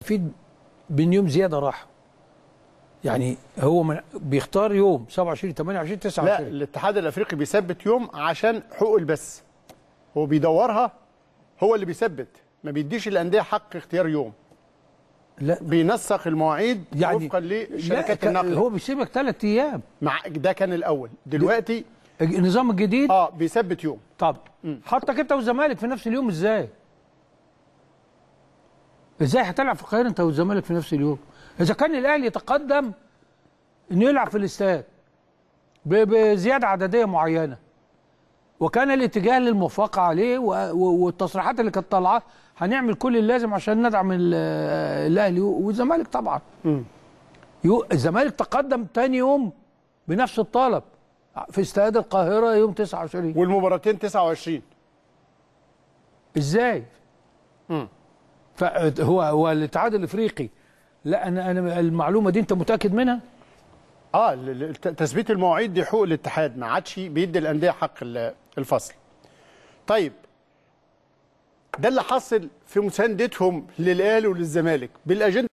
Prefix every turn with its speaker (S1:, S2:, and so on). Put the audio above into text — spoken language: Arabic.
S1: في بن يوم زياده راح يعني هو من بيختار يوم 27 28 29 لا الاتحاد الافريقي بيثبت يوم عشان حقوق البث هو بيدورها هو اللي بيثبت ما بيديش الانديه حق اختيار يوم لا بينسق المواعيد يعني وفقا لشركات النقل هو
S2: بيسيبك ثلاث ايام
S1: مع ده كان الاول دلوقتي النظام الجديد اه بيثبت يوم طب
S2: حطك انت والزمالك في نفس اليوم ازاي ازاي هتلعب في القاهره انت والزمالك في نفس اليوم اذا كان الاهلي تقدم انه يلعب في الاستاد بزياده عدديه معينه وكان الاتجاه للموافقه عليه والتصريحات اللي كانت طالعه هنعمل كل اللازم عشان ندعم الاهلي والزمالك طبعا الزمالك تقدم تاني يوم بنفس الطلب في استاد القاهره يوم 29 والمباراتين 29 ازاي؟ فهو هو الاتحاد الافريقي لا انا انا المعلومه دي انت متاكد منها؟ اه
S1: تثبيت المواعيد دي حقوق الاتحاد ما عادش بيدي الانديه حق الفصل. طيب ده اللي حصل في مساندتهم للاهلي وللزمالك بالاجنده